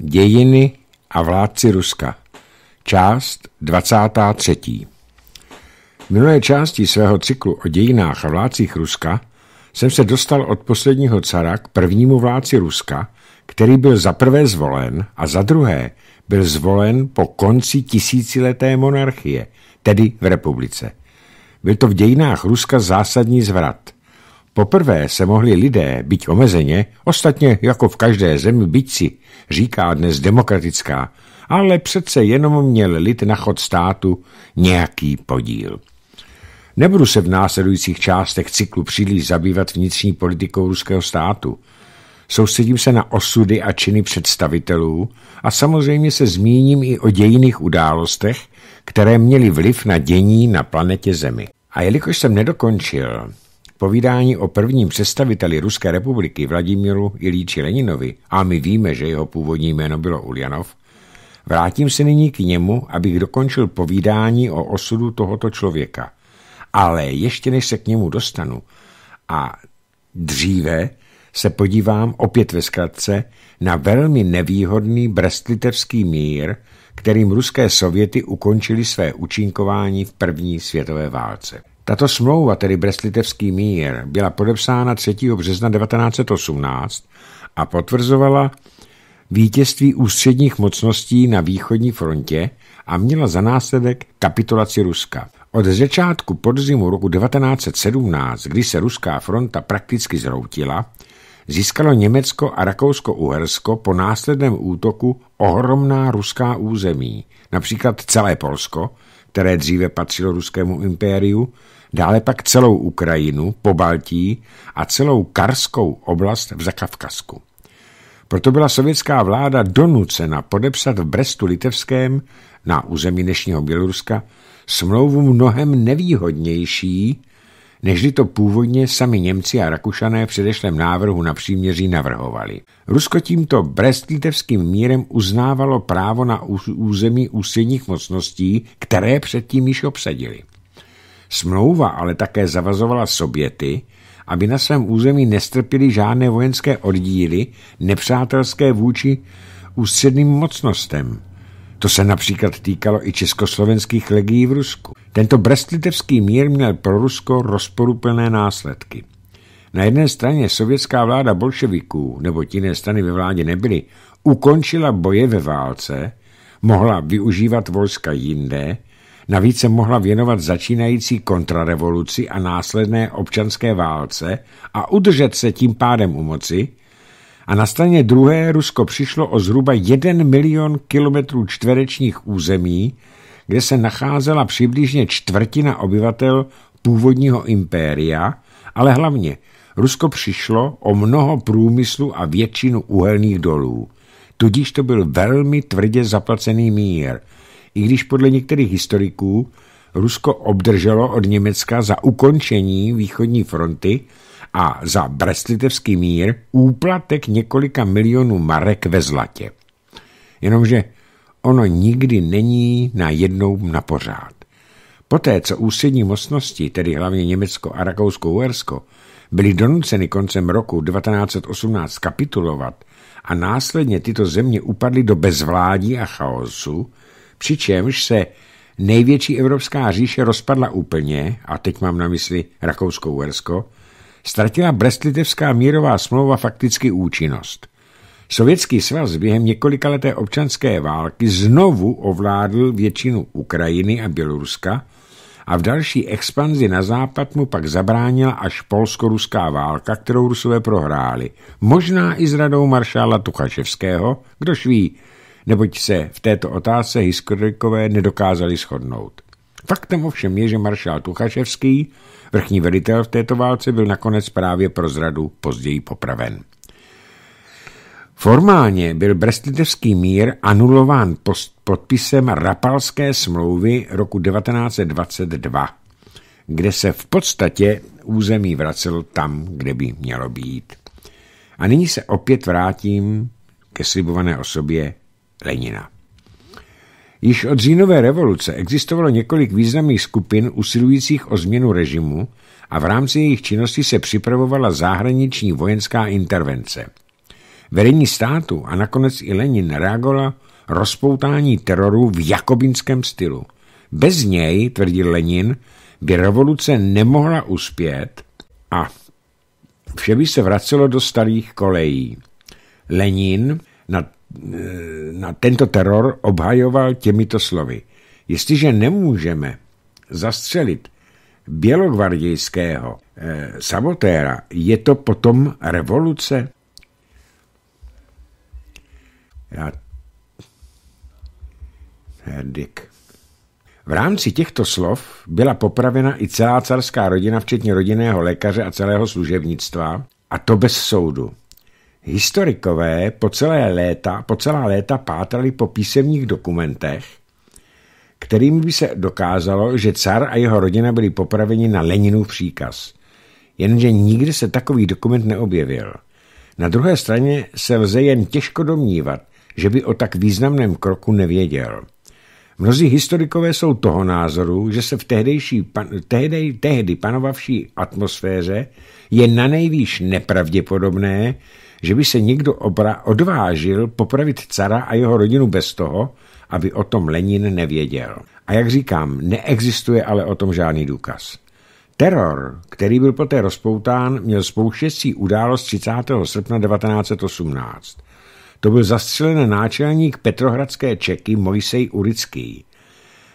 Dějiny a vládci Ruska. Část 23. V minulé části svého cyklu o dějinách a vládcích Ruska jsem se dostal od posledního cara k prvnímu vládci Ruska, který byl za prvé zvolen a za druhé byl zvolen po konci tisícileté monarchie, tedy v republice. Byl to v dějinách Ruska zásadní zvrat – Poprvé se mohli lidé, byť omezeně, ostatně jako v každé zemi byť si, říká dnes demokratická, ale přece jenom měl lid na chod státu nějaký podíl. Nebudu se v následujících částech cyklu příliš zabývat vnitřní politikou ruského státu. Soustředím se na osudy a činy představitelů a samozřejmě se zmíním i o dějiných událostech, které měly vliv na dění na planetě Zemi. A jelikož jsem nedokončil, Povídání o prvním představiteli Ruské republiky Vladimíru Ilíči Leninovi, a my víme, že jeho původní jméno bylo Ulyanov, vrátím se nyní k němu, abych dokončil povídání o osudu tohoto člověka. Ale ještě než se k němu dostanu a dříve se podívám opět ve zkratce na velmi nevýhodný brestlitevský mír, kterým ruské sověty ukončili své účinkování v první světové válce. Tato smlouva, tedy Breslitevský mír, byla podepsána 3. března 1918 a potvrzovala vítězství ústředních mocností na východní frontě a měla za následek kapitulaci Ruska. Od začátku podzimu roku 1917, kdy se ruská fronta prakticky zroutila, získalo Německo a Rakousko-Uhersko po následném útoku ohromná ruská území, například celé Polsko, které dříve patřilo ruskému impériu, dále pak celou Ukrajinu, po Baltí a celou Karskou oblast v Zakavkazku. Proto byla sovětská vláda donucena podepsat v Brestu Litevském na území dnešního Běloruska smlouvu mnohem nevýhodnější, nežli to původně sami Němci a Rakušané v předešlém návrhu na příměří navrhovali. Rusko tímto brest mírem uznávalo právo na území ústředních mocností, které předtím již obsadili. Smlouva ale také zavazovala Soběty, aby na svém území nestrpěli žádné vojenské oddíly nepřátelské vůči ústředným mocnostem. To se například týkalo i československých legií v Rusku. Tento brestlitevský mír měl pro Rusko rozporuplné následky. Na jedné straně sovětská vláda bolševiků, nebo jiné strany ve vládě nebyly, ukončila boje ve válce, mohla využívat vojska jinde Navíc se mohla věnovat začínající kontrarevoluci a následné občanské válce a udržet se tím pádem u moci, a na straně druhé Rusko přišlo o zhruba 1 milion kilometrů čtverečních území, kde se nacházela přibližně čtvrtina obyvatel původního impéria, ale hlavně Rusko přišlo o mnoho průmyslu a většinu uhelných dolů. Tudíž to byl velmi tvrdě zaplacený mír – i když podle některých historiků Rusko obdrželo od Německa za ukončení východní fronty a za Brestlitevský mír úplatek několika milionů marek ve zlatě. Jenomže ono nikdy není na jednou na pořád. Poté, co ústřední mocnosti, tedy hlavně Německo a Rakousko-Uhersko, byly donuceny koncem roku 1918 kapitulovat a následně tyto země upadly do bezvládí a chaosu, přičemž se největší evropská říše rozpadla úplně, a teď mám na mysli Rakousko-Uersko, ztratila brest mírová smlouva fakticky účinnost. Sovětský svaz během několikaleté občanské války znovu ovládl většinu Ukrajiny a Běloruska a v další expanzi na západ mu pak zabránila až polsko-ruská válka, kterou Rusové prohráli. Možná i s radou maršála Tuchaševského, kdož ví, neboť se v této otázce historikové nedokázali shodnout. Faktem ovšem je, že maršál Tuchaševský, vrchní velitel v této válce, byl nakonec právě pro zradu později popraven. Formálně byl Brestitevský mír anulován podpisem Rapalské smlouvy roku 1922, kde se v podstatě území vracel tam, kde by mělo být. A nyní se opět vrátím ke slibované osobě Lenina. Již od říjnové revoluce existovalo několik významných skupin usilujících o změnu režimu a v rámci jejich činnosti se připravovala zahraniční vojenská intervence. Vedení státu a nakonec i Lenin reagovala rozpoutání teroru v jakobinském stylu. Bez něj, tvrdil Lenin, by revoluce nemohla uspět a vše by se vracelo do starých kolejí. Lenin nad na tento teror obhajoval těmito slovy. Jestliže nemůžeme zastřelit bělogvardějského eh, sabotéra, je to potom revoluce? Já... Herdik. Eh, v rámci těchto slov byla popravena i celá carská rodina, včetně rodinného lékaře a celého služebnictva, a to bez soudu. Historikové po celé léta, po celá léta pátrali po písemných dokumentech, kterými by se dokázalo, že car a jeho rodina byli popraveni na Leninův příkaz. Jenže nikdy se takový dokument neobjevil. Na druhé straně se lze jen těžko domnívat, že by o tak významném kroku nevěděl. Mnozí historikové jsou toho názoru, že se v tehdejší, pan, tehdy, tehdy panovavší atmosféře je na nejvýš nepravděpodobné, že by se někdo obra odvážil popravit cara a jeho rodinu bez toho, aby o tom Lenin nevěděl. A jak říkám, neexistuje ale o tom žádný důkaz. Teror, který byl poté rozpoután, měl spouštěcí událost 30. srpna 1918. To byl zastřelen náčelník Petrohradské Čeky Mojsej Urický,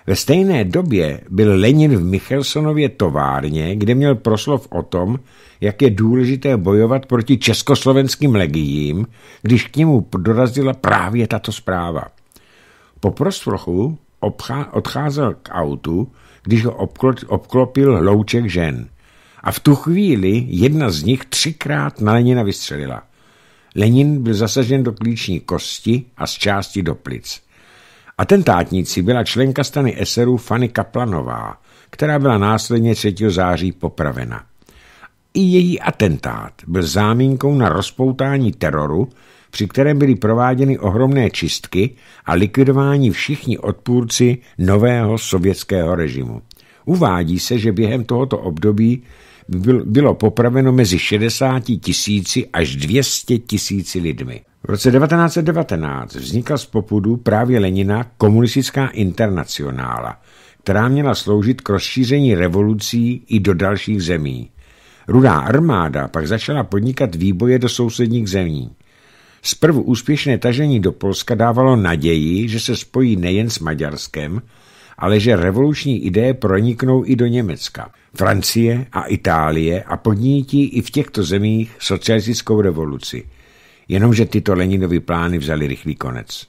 ve stejné době byl Lenin v Michelsonově továrně, kde měl proslov o tom, jak je důležité bojovat proti československým legiím, když k němu dorazila právě tato zpráva. Po proslochu odcházel k autu, když ho obklopil hlouček žen. A v tu chvíli jedna z nich třikrát na Lenina vystřelila. Lenin byl zasažen do klíční kosti a z části do plic. Atentátníci byla členka strany SRU Fanny Kaplanová, která byla následně 3. září popravena. I její atentát byl zámínkou na rozpoutání teroru, při kterém byly prováděny ohromné čistky a likvidování všichni odpůrci nového sovětského režimu. Uvádí se, že během tohoto období bylo popraveno mezi 60 tisíci až 200 tisíci lidmi. V roce 1919 vznikla z popudu právě Lenina komunistická internacionála, která měla sloužit k rozšíření revolucí i do dalších zemí. Rudá armáda pak začala podnikat výboje do sousedních zemí. Zprvu úspěšné tažení do Polska dávalo naději, že se spojí nejen s Maďarskem, ale že revoluční ideje proniknou i do Německa, Francie a Itálie a podnítí i v těchto zemích socialistickou revoluci – Jenomže tyto Leninovy plány vzaly rychlý konec.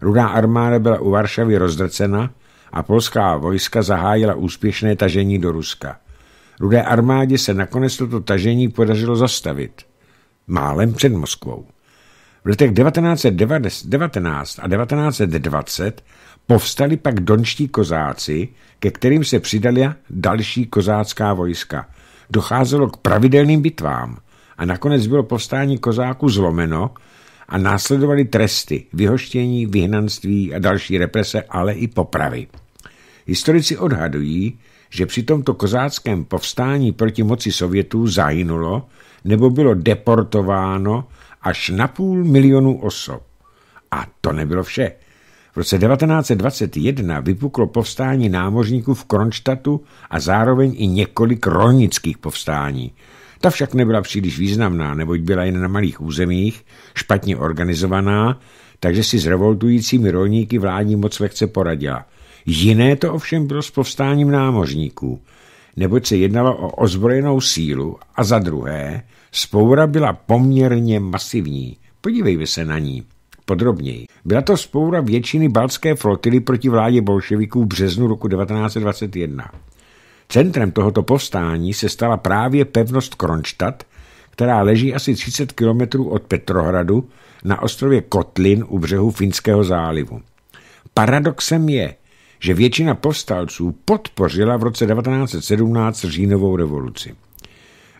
Rudá armáda byla u Varšavy rozdrcena a polská vojska zahájila úspěšné tažení do Ruska. Rudé armádě se nakonec toto tažení podařilo zastavit. Málem před Moskvou. V letech 1919 a 1920 povstali pak donští kozáci, ke kterým se přidali další kozácká vojska. Docházelo k pravidelným bitvám – a nakonec bylo povstání kozáků zlomeno a následovaly tresty, vyhoštění, vyhnanství a další represe, ale i popravy. Historici odhadují, že při tomto kozáckém povstání proti moci Sovětů zahynulo nebo bylo deportováno až na půl milionu osob. A to nebylo vše. V roce 1921 vypuklo povstání námořníků v Kronštatu a zároveň i několik rolnických povstání – ta však nebyla příliš významná, neboť byla jen na malých územích, špatně organizovaná, takže si s revoltujícími rolníky vládní moc lehce poradila. Jiné to ovšem bylo s povstáním námořníků, neboť se jednalo o ozbrojenou sílu a za druhé, spoura byla poměrně masivní. Podívejme se na ní. Podrobněji. Byla to spoura většiny baltské flotily proti vládě bolševiků v březnu roku 1921. Centrem tohoto povstání se stala právě pevnost Kronštadt, která leží asi 30 kilometrů od Petrohradu na ostrově Kotlin u břehu Finského zálivu. Paradoxem je, že většina povstalců podpořila v roce 1917 říjnovou revoluci.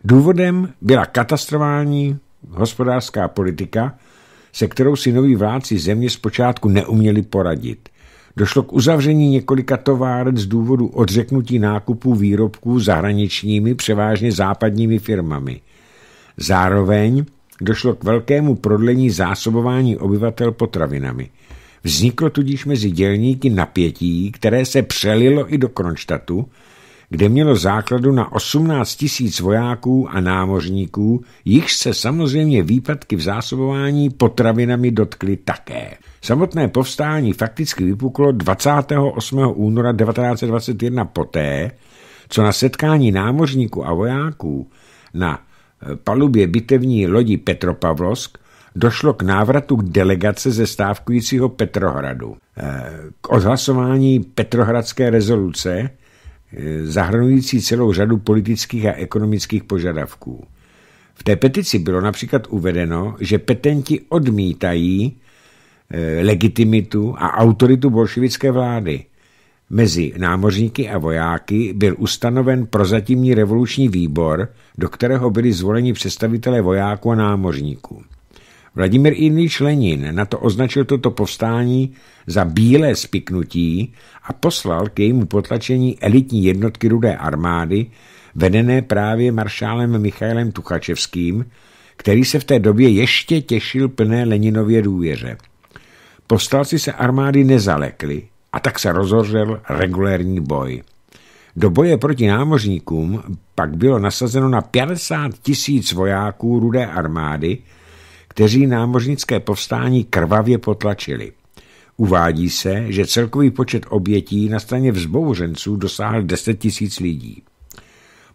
Důvodem byla katastrofální hospodářská politika, se kterou si noví vláci země zpočátku neuměli poradit došlo k uzavření několika továren z důvodu odřeknutí nákupů výrobků zahraničními, převážně západními firmami. Zároveň došlo k velkému prodlení zásobování obyvatel potravinami. Vzniklo tudíž mezi dělníky napětí, které se přelilo i do Kronštatu, kde mělo základu na 18 tisíc vojáků a námořníků, jich se samozřejmě výpadky v zásobování potravinami dotkly také. Samotné povstání fakticky vypuklo 28. února 1921 poté, co na setkání námořníků a vojáků na eh, palubě bitevní lodi Petropavlovsk došlo k návratu k delegace ze stávkujícího Petrohradu, eh, k odhlasování Petrohradské rezoluce, Eh, zahrnující celou řadu politických a ekonomických požadavků. V té petici bylo například uvedeno, že petenti odmítají eh, legitimitu a autoritu bolševické vlády. Mezi námořníky a vojáky byl ustanoven prozatímní revoluční výbor, do kterého byli zvoleni představitelé vojáků a námořníků. Vladimír Ilič Lenin na to označil toto povstání za bílé spiknutí a poslal k jejímu potlačení elitní jednotky rudé armády, vedené právě maršálem Michailem Tuchačevským, který se v té době ještě těšil plné Leninově důvěře. Postalci se armády nezalekli a tak se rozhořel regulérní boj. Do boje proti námořníkům pak bylo nasazeno na 50 tisíc vojáků rudé armády, kteří námořnické povstání krvavě potlačili. Uvádí se, že celkový počet obětí na straně vzbouřenců dosáhl 10 tisíc lidí.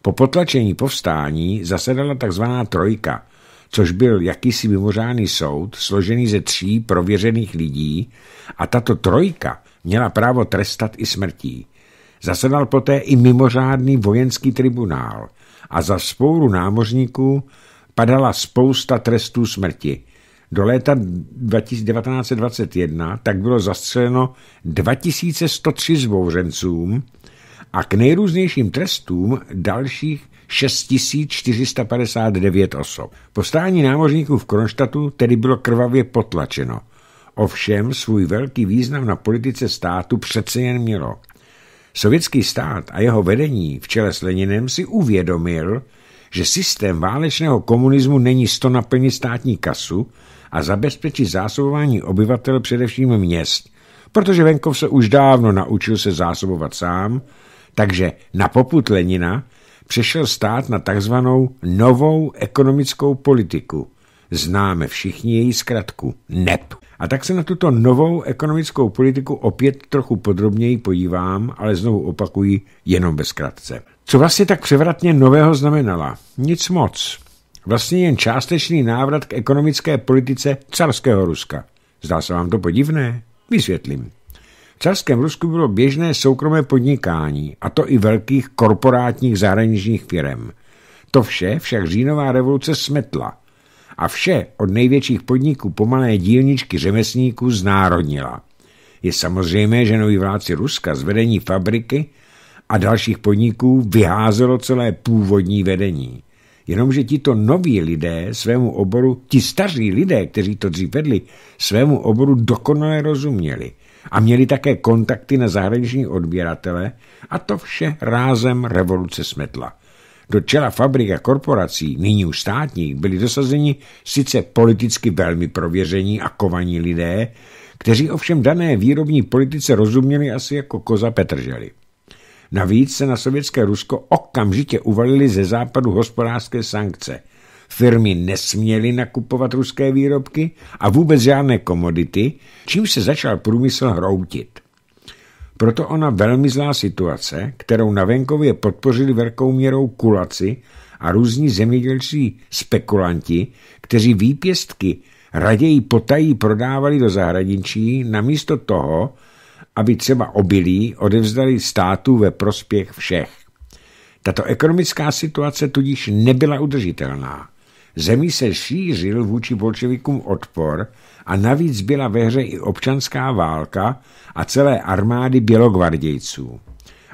Po potlačení povstání zasedala tzv. trojka, což byl jakýsi mimořádný soud složený ze tří prověřených lidí a tato trojka měla právo trestat i smrtí. Zasedal poté i mimořádný vojenský tribunál a za spouru námořníků padala spousta trestů smrti. Do léta 1921 tak bylo zastřeleno 2103 zbouřencům a k nejrůznějším trestům dalších 6459 osob. Postání námořníků v Kronštatu tedy bylo krvavě potlačeno. Ovšem svůj velký význam na politice státu přece jen mělo. Sovětský stát a jeho vedení v čele s Leninem si uvědomil, že systém válečného komunismu není sto naplnit státní kasu a zabezpečit zásobování obyvatel především měst, protože venkov se už dávno naučil se zásobovat sám, takže na poput Lenina přešel stát na takzvanou novou ekonomickou politiku. Známe všichni její zkratku NEP. A tak se na tuto novou ekonomickou politiku opět trochu podrobněji podívám, ale znovu opakuji jenom bez zkratce. Co vlastně tak převratně nového znamenala? Nic moc. Vlastně jen částečný návrat k ekonomické politice carského Ruska. Zdá se vám to podivné? Vysvětlím. V carském Rusku bylo běžné soukromé podnikání, a to i velkých korporátních zahraničních firm. To vše však říjnová revoluce smetla a vše od největších podniků po malé dílničky řemeslníků znárodnila. Je samozřejmé, že noví vládci Ruska z vedení fabriky a dalších podniků vyházelo celé původní vedení. Jenomže tito noví lidé svému oboru, ti staří lidé, kteří to dřív vedli, svému oboru dokonale rozuměli a měli také kontakty na zahraniční odběratele a to vše rázem revoluce smetla. Do čela fabrik a korporací, nyní už státních, byli dosazeni sice politicky velmi prověření a kovaní lidé, kteří ovšem dané výrobní politice rozuměli asi jako koza Petrželi. Navíc se na sovětské Rusko okamžitě uvalily ze západu hospodářské sankce. Firmy nesměly nakupovat ruské výrobky a vůbec žádné komodity, čím se začal průmysl hroutit. Proto ona velmi zlá situace, kterou na venkově podpořili velkou měrou kulaci a různí zemědělčí spekulanti, kteří výpěstky raději potají prodávali do zahraničí, namísto toho, aby třeba obilí odevzdali státu ve prospěch všech. Tato ekonomická situace tudíž nebyla udržitelná. Zemí se šířil vůči bolševikům odpor a navíc byla ve hře i občanská válka a celé armády bělogvardějců.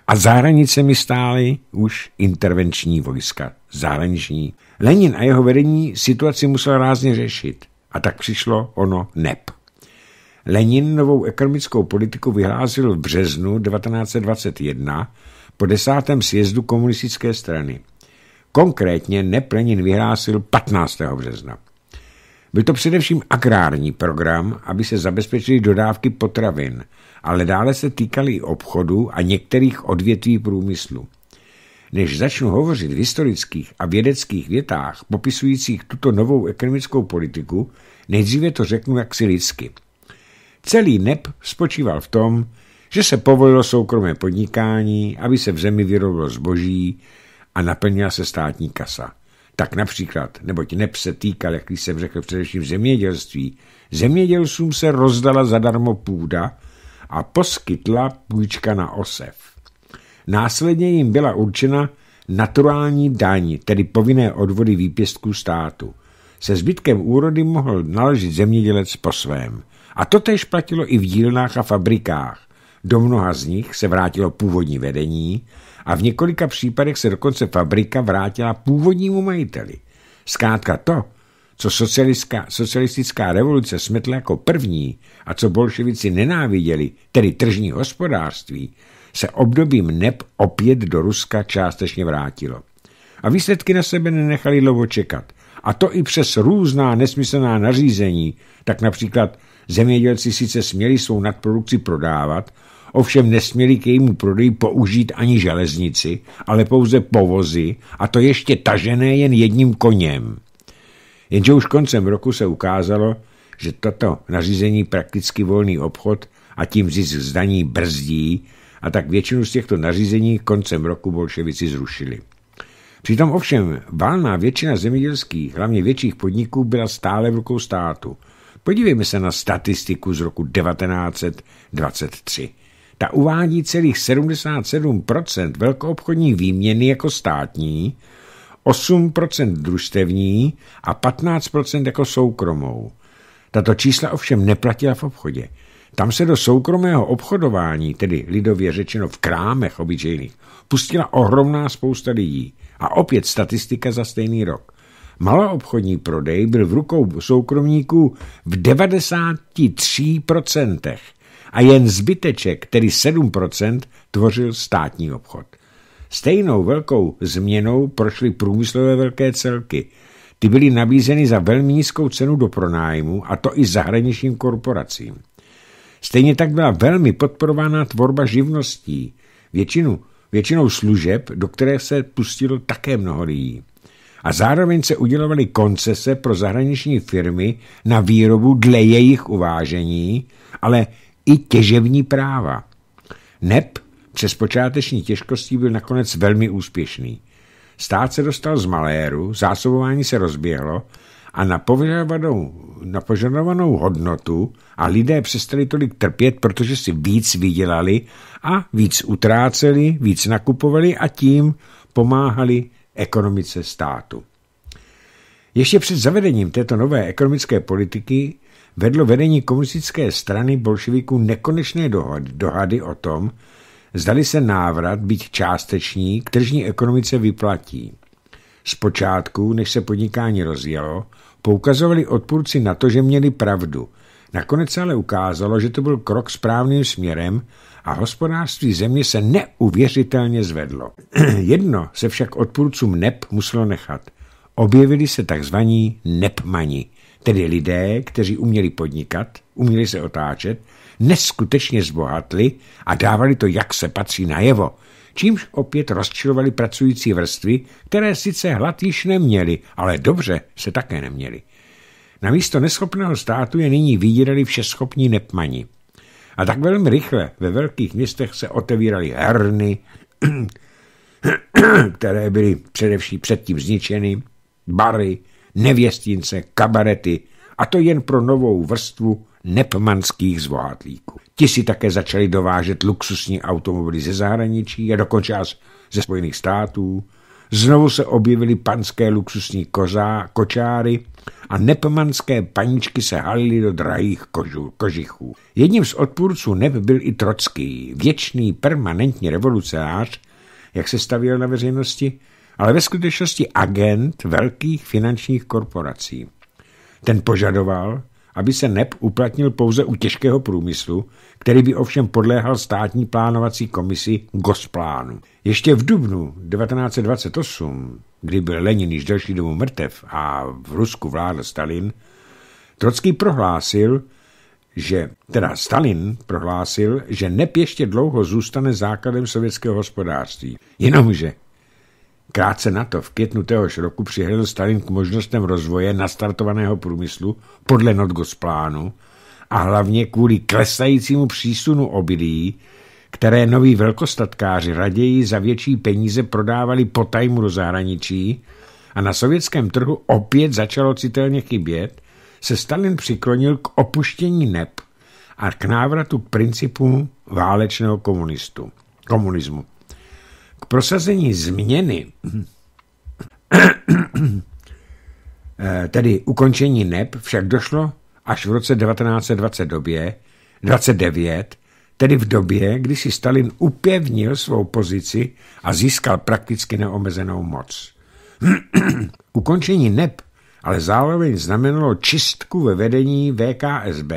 A za hranicemi stály už intervenční vojska, zahraniční. Lenin a jeho vedení situaci musel rázně řešit a tak přišlo ono NEP. Lenin novou ekonomickou politiku vyhlásil v březnu 1921 po desátém sjezdu komunistické strany. Konkrétně Neplenin vyhlásil 15. března. Byl to především agrární program, aby se zabezpečily dodávky potravin, ale dále se týkaly i obchodu a některých odvětví průmyslu. Než začnu hovořit v historických a vědeckých větách popisujících tuto novou ekonomickou politiku, nejdříve to řeknu jaksi lidsky – Celý nep spočíval v tom, že se povolilo soukromé podnikání, aby se v zemi vyrobilo zboží a naplnila se státní kasa. Tak například, neboť nep se týkal, jak jsem řekl, především zemědělství, zemědělcům se rozdala zadarmo půda a poskytla půjčka na osev. Následně jim byla určena naturální daň, tedy povinné odvody výpěstků státu. Se zbytkem úrody mohl naložit zemědělec po svém. A to tež platilo i v dílnách a fabrikách. Do mnoha z nich se vrátilo původní vedení a v několika případech se dokonce fabrika vrátila původnímu majiteli. Zkrátka to, co socialistická, socialistická revoluce smetla jako první a co bolševici nenáviděli, tedy tržní hospodářství, se obdobím neb opět do Ruska částečně vrátilo. A výsledky na sebe nenechali dlouho čekat. A to i přes různá nesmyslná nařízení, tak například Zemědělci sice směli svou nadprodukci prodávat, ovšem nesměli k jejímu prodeji použít ani železnici, ale pouze povozy, a to ještě tažené jen jedním koněm. Jenže už koncem roku se ukázalo, že toto nařízení prakticky volný obchod a tím zisk zdaní brzdí a tak většinu z těchto nařízení koncem roku bolševici zrušili. Přitom ovšem válná většina zemědělských, hlavně větších podniků, byla stále v rukou státu – Podívejme se na statistiku z roku 1923. Ta uvádí celých 77% velkoobchodní výměny jako státní, 8% družstevní a 15% jako soukromou. Tato čísla ovšem neplatila v obchodě. Tam se do soukromého obchodování, tedy lidově řečeno v krámech obyčejných, pustila ohromná spousta lidí. A opět statistika za stejný rok. Maloobchodní prodej byl v rukou soukromníků v 93% a jen zbyteček, tedy 7%, tvořil státní obchod. Stejnou velkou změnou prošly průmyslové velké celky. Ty byly nabízeny za velmi nízkou cenu do pronájmu, a to i zahraničním korporacím. Stejně tak byla velmi podporovaná tvorba živností, většinu, většinou služeb, do které se pustilo také mnoho lidí a zároveň se udělovaly koncese pro zahraniční firmy na výrobu dle jejich uvážení, ale i těžební práva. NEP přes počáteční těžkosti byl nakonec velmi úspěšný. Stát se dostal z maléru, zásobování se rozběhlo a na požadovanou, na požadovanou hodnotu a lidé přestali tolik trpět, protože si víc vydělali a víc utráceli, víc nakupovali a tím pomáhali ekonomice státu. Ještě před zavedením této nové ekonomické politiky vedlo vedení komunistické strany bolševiků nekonečné dohady, dohady o tom, zdali se návrat, být částečný, k tržní ekonomice vyplatí. Zpočátku, než se podnikání rozjelo, poukazovali odpůrci na to, že měli pravdu. Nakonec se ale ukázalo, že to byl krok správným směrem a hospodářství země se neuvěřitelně zvedlo. Jedno se však odpůrcům nep muselo nechat. Objevili se takzvaní nepmani, tedy lidé, kteří uměli podnikat, uměli se otáčet, neskutečně zbohatli a dávali to, jak se patří najevo, čímž opět rozčilovali pracující vrstvy, které sice hlad již neměli, ale dobře se také neměli. Na místo neschopného státu je nyní vydírali všeschopní nepmani. A tak velmi rychle ve velkých městech se otevíraly herny, které byly především předtím zničeny, bary, nevěstince, kabarety, a to jen pro novou vrstvu nepmanských zvohatlíků. Ti si také začali dovážet luxusní automobily ze zahraničí a dokonce až ze Spojených států. Znovu se objevily panské luxusní koza, kočáry a nepmanské paničky se halily do drahých kožu, kožichů. Jedním z odpůrců neb byl i Trocký, věčný permanentní revolucionář, jak se stavěl na veřejnosti, ale ve skutečnosti agent velkých finančních korporací. Ten požadoval, aby se NEP uplatnil pouze u těžkého průmyslu, který by ovšem podléhal státní plánovací komisi Gosplánu. Ještě v dubnu 1928, kdy byl Lenin již delší domů mrtev a v Rusku vládl Stalin, Trocký prohlásil, že, teda Stalin prohlásil, že NEP ještě dlouho zůstane základem sovětského hospodářství. Jenomže Krátce na to, v květnu téhož roku přihlédl Stalin k možnostem rozvoje nastartovaného průmyslu podle plánu a hlavně kvůli klesajícímu přísunu obilí, které noví velkostatkáři raději za větší peníze prodávali po tajmu do zahraničí a na sovětském trhu opět začalo citelně chybět, se Stalin přiklonil k opuštění NEP a k návratu k principům válečného komunistu, komunismu. K prosazení změny, eh, tedy ukončení NEP, však došlo až v roce 1920 době, 29, tedy v době, kdy si Stalin upevnil svou pozici a získal prakticky neomezenou moc. Ukončení NEP ale zároveň znamenalo čistku ve vedení VKSB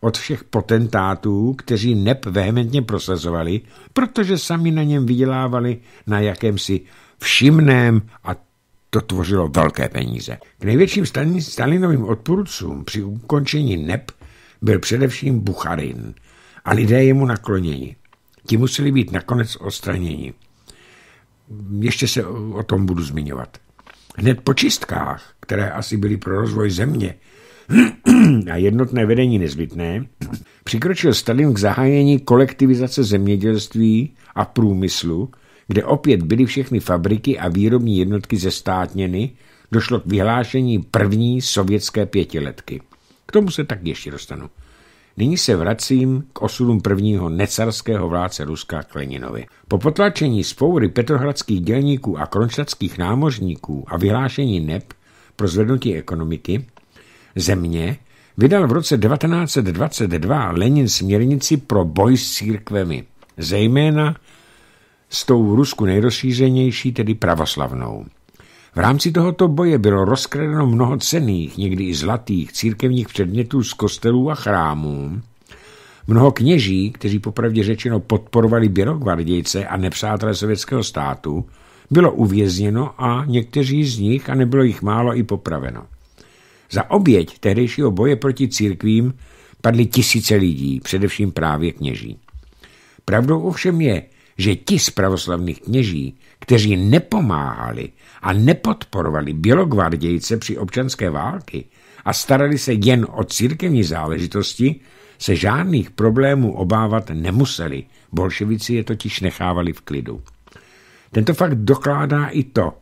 od všech potentátů, kteří nep vehementně prosazovali, protože sami na něm vydělávali na jakémsi všimném a to tvořilo velké peníze. K největším Stalinovým odpůrcům při ukončení NEP byl především Bucharin a lidé jemu nakloněni. Ti museli být nakonec odstraněni. Ještě se o tom budu zmiňovat. Hned po čistkách, které asi byly pro rozvoj země a jednotné vedení nezbytné, přikročil Stalin k zahájení kolektivizace zemědělství a průmyslu, kde opět byly všechny fabriky a výrobní jednotky zestátněny, došlo k vyhlášení první sovětské pětiletky. K tomu se tak ještě dostanu. Nyní se vracím k osudům prvního necarského vládce Ruska Kleninovi. Po potlačení spoury petrohradských dělníků a kronštatských námořníků a vyhlášení NEP pro zvednutí ekonomiky země vydal v roce 1922 Lenin směrnici pro boj s církvemi, zejména s tou Rusku nejrozšířenější, tedy pravoslavnou. V rámci tohoto boje bylo rozkradeno mnoho cených, někdy i zlatých, církevních předmětů z kostelů a chrámů. Mnoho kněží, kteří popravdě řečeno podporovali byrokvardějce a nepřátelé sovětského státu, bylo uvězněno a někteří z nich, a nebylo jich málo, i popraveno. Za oběť tehdejšího boje proti církvím padly tisíce lidí, především právě kněží. Pravdou ovšem je, že ti z pravoslavných kněží, kteří nepomáhali a nepodporovali bělogvardějce při občanské války a starali se jen o církevní záležitosti, se žádných problémů obávat nemuseli. Bolševici je totiž nechávali v klidu. Tento fakt dokládá i to,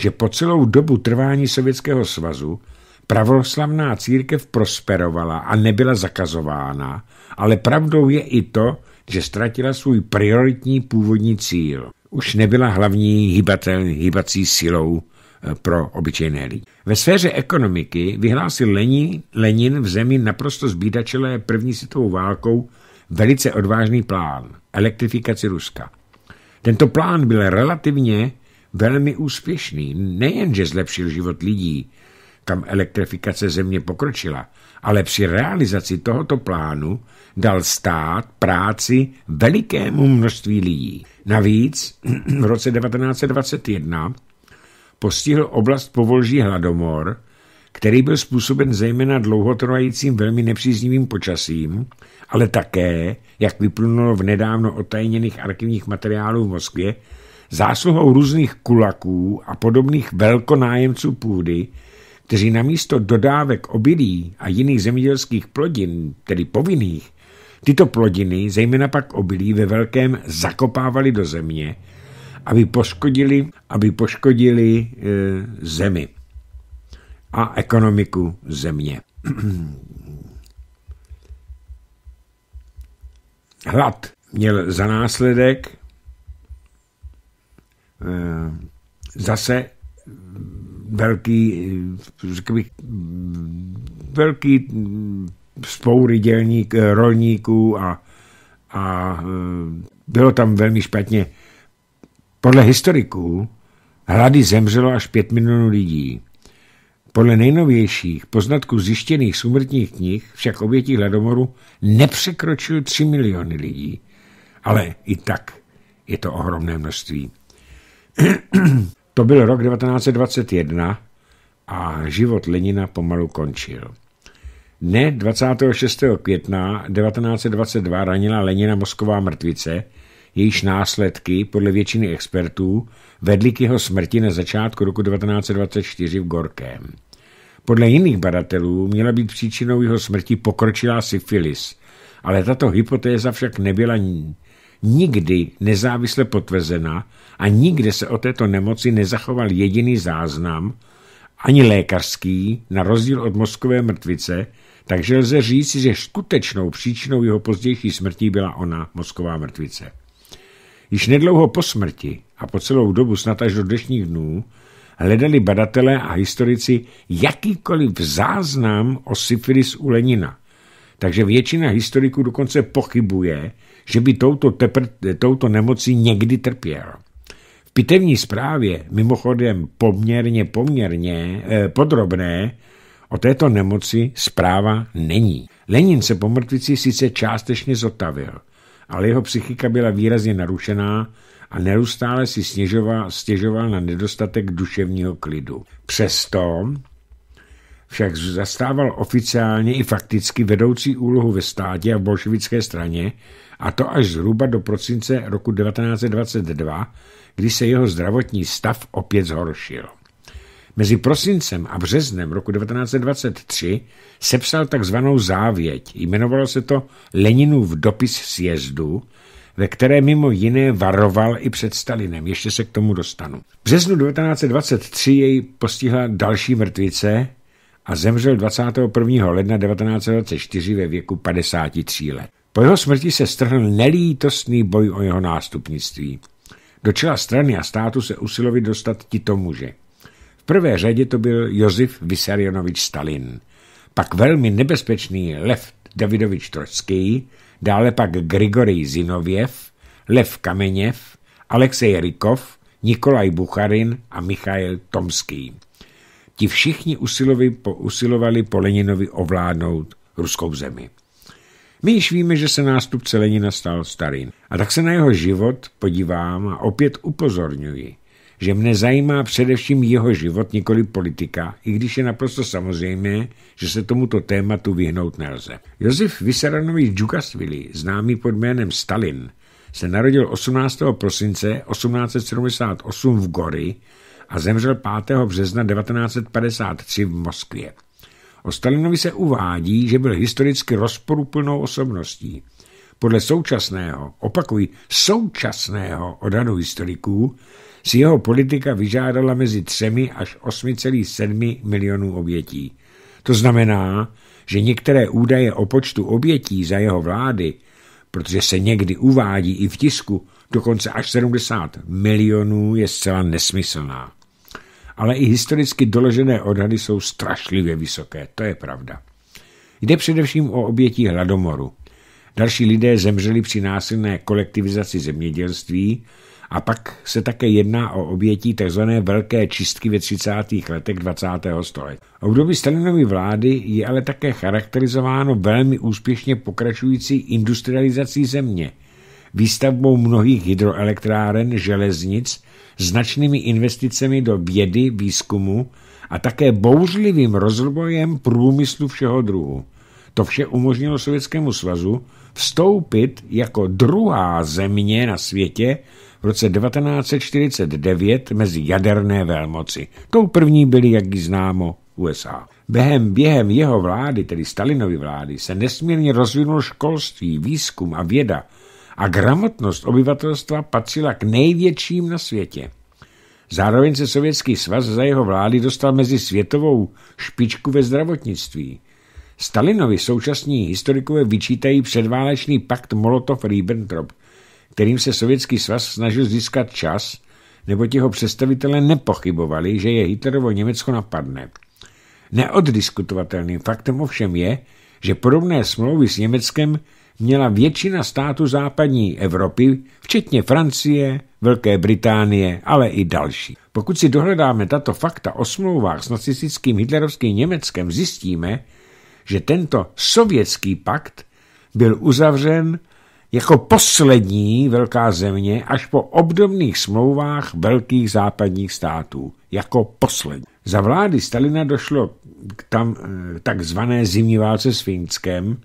že po celou dobu trvání Sovětského svazu pravoslavná církev prosperovala a nebyla zakazována, ale pravdou je i to, že ztratila svůj prioritní původní cíl. Už nebyla hlavní hybatel, hybací silou eh, pro obyčejné lidi. Ve sféře ekonomiky vyhlásil Lenin, Lenin v zemi naprosto zbídačelé první světovou válkou velice odvážný plán – elektrifikaci Ruska. Tento plán byl relativně velmi úspěšný. Nejenže zlepšil život lidí, kam elektrifikace země pokročila, ale při realizaci tohoto plánu dal stát práci velikému množství lidí. Navíc v roce 1921 postihl oblast povolží hladomor, který byl způsoben zejména dlouhotrvajícím velmi nepříznivým počasím, ale také, jak vyplnulo v nedávno otajněných arkivních materiálů v Moskvě, zásluhou různých kulaků a podobných velkonájemců půdy, kteří na místo dodávek obilí a jiných zemědělských plodin, tedy povinných, tyto plodiny, zejména pak obilí, ve velkém zakopávali do země, aby poškodili, aby poškodili e, zemi a ekonomiku země. Hlad měl za následek e, zase velký, řekl bych, velký spoury dělník, eh, rolníků a, a eh, bylo tam velmi špatně. Podle historiků hlady zemřelo až 5 milionů lidí. Podle nejnovějších poznatků zjištěných sumrtních knih však obětí hladomoru nepřekročil 3 miliony lidí. Ale i tak je to ohromné množství. To byl rok 1921 a život Lenina pomalu končil. Dne 26. května 1922 ranila Lenina mozková mrtvice, jejíž následky podle většiny expertů vedly k jeho smrti na začátku roku 1924 v Gorkém. Podle jiných badatelů měla být příčinou jeho smrti pokročilá syfilis, ale tato hypotéza však nebyla nikdy nezávisle potvrzena a nikde se o této nemoci nezachoval jediný záznam, ani lékařský, na rozdíl od mozkové mrtvice, takže lze říct, že skutečnou příčinou jeho pozdější smrti byla ona, mozková mrtvice. Již nedlouho po smrti a po celou dobu snad až do dnešních dnů hledali badatelé a historici jakýkoliv záznam o syfilis u Lenina – takže většina historiků dokonce pochybuje, že by touto, tepr, touto nemocí někdy trpěl. V pitevní zprávě, mimochodem poměrně poměrně eh, podrobné, o této nemoci zpráva není. Lenin se po mrtvici sice částečně zotavil, ale jeho psychika byla výrazně narušená a neustále si stěžoval, stěžoval na nedostatek duševního klidu. Přesto však zastával oficiálně i fakticky vedoucí úlohu ve státě a v bolševické straně, a to až zhruba do prosince roku 1922, kdy se jeho zdravotní stav opět zhoršil. Mezi prosincem a březnem roku 1923 sepsal takzvanou závěť, jmenovalo se to Leninův dopis sjezdu, ve které mimo jiné varoval i před Stalinem. Ještě se k tomu dostanu. V březnu 1923 jej postihla další mrtvice, a zemřel 21. ledna 1924 ve věku 53 let. Po jeho smrti se strhl nelítostný boj o jeho nástupnictví. Do čela strany a státu se usilovi dostat tito muže. V prvé řadě to byl Josef Vysarionovič Stalin, pak velmi nebezpečný Lev Davidovič Trotský, dále pak Grigory Zinověv, Lev Kameněv, Alexej Rykov, Nikolaj Bucharin a Michail Tomský. Ti všichni po, usilovali po Leninovi ovládnout ruskou zemi. My již víme, že se nástupce Lenina stal starým. A tak se na jeho život podívám a opět upozorňuji, že mne zajímá především jeho život, nikoli politika, i když je naprosto samozřejmé, že se tomuto tématu vyhnout nelze. Josef Vysaranovič Džukasvili, známý pod jménem Stalin, se narodil 18. prosince 1878 v Gory a zemřel 5. března 1953 v Moskvě. O Stalinovi se uvádí, že byl historicky rozporuplnou osobností. Podle současného, opakuj, současného odhadu historiků, si jeho politika vyžádala mezi 3 až 8,7 milionů obětí. To znamená, že některé údaje o počtu obětí za jeho vlády, protože se někdy uvádí i v tisku, dokonce až 70 milionů, je zcela nesmyslná ale i historicky doložené odhady jsou strašlivě vysoké, to je pravda. Jde především o obětí hladomoru. Další lidé zemřeli při násilné kolektivizaci zemědělství a pak se také jedná o obětí tzv. velké čistky ve 30. letech 20. století. Období Stalinovy vlády je ale také charakterizováno velmi úspěšně pokračující industrializací země, výstavbou mnohých hydroelektráren, železnic značnými investicemi do vědy, výzkumu a také bouřlivým rozvojem průmyslu všeho druhu. To vše umožnilo Sovětskému svazu vstoupit jako druhá země na světě v roce 1949 mezi jaderné velmoci. Tou první byly, jak ji známo, USA. Během, během jeho vlády, tedy Stalinovy vlády, se nesmírně rozvinulo školství, výzkum a věda – a gramotnost obyvatelstva patřila k největším na světě. Zároveň se Sovětský svaz za jeho vlády dostal mezi světovou špičku ve zdravotnictví. Stalinovi současní historikové vyčítají předválečný pakt Molotov-Ribbentrop, kterým se Sovětský svaz snažil získat čas, nebo jeho představitelé nepochybovali, že je Hitlerovo Německo napadne. Neoddiskutovatelným faktem ovšem je, že podobné smlouvy s Německem měla většina států západní Evropy, včetně Francie, Velké Británie, ale i další. Pokud si dohledáme tato fakta o smlouvách s nacistickým hitlerovským Německem, zjistíme, že tento sovětský pakt byl uzavřen jako poslední velká země až po obdobných smlouvách velkých západních států. Jako poslední. Za vlády Stalina došlo k tam eh, takzvané zimní válce s Finskem,